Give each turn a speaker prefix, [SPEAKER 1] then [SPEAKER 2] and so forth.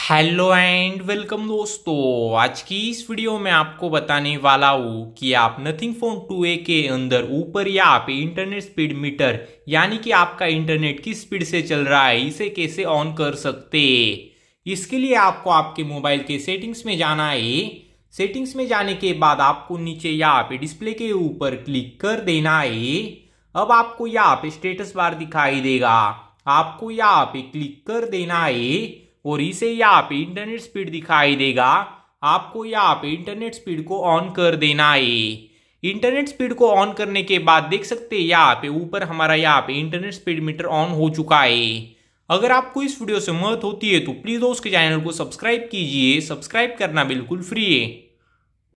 [SPEAKER 1] hello and welcome दोस्तों आज की इस वीडियो में आपको बताने वाला हूँ कि आप नथिंग फोन 2a के अंदर ऊपर या आप इंटरनेट स्पीड मीटर यानी कि आपका इंटरनेट किस स्पीड से चल रहा है इसे कैसे ऑन कर सकते इसके लिए आपको आपके मोबाइल के सेटिंग्स में जाना है सेटिंग्स में जाने के बाद आपको नीचे यहाँ पे डिस्प्ले के ऊपर क्लिक कर देना है अब आपको यहाँ पे स्टेटस बार दिखाई देगा आपको यहाँ पे क्लिक कर देना है और इसे यहाँ पे इंटरनेट स्पीड दिखाई देगा आपको यहाँ पे इंटरनेट स्पीड को ऑन कर देना है इंटरनेट स्पीड को ऑन करने के बाद देख सकते हैं यहाँ पे ऊपर हमारा यहाँ पे इंटरनेट स्पीड मीटर ऑन हो चुका है अगर आपको इस वीडियो से मदद होती है तो प्लीज़ उसके चैनल को सब्सक्राइब कीजिए सब्सक्राइब करना बिल्कुल फ्री है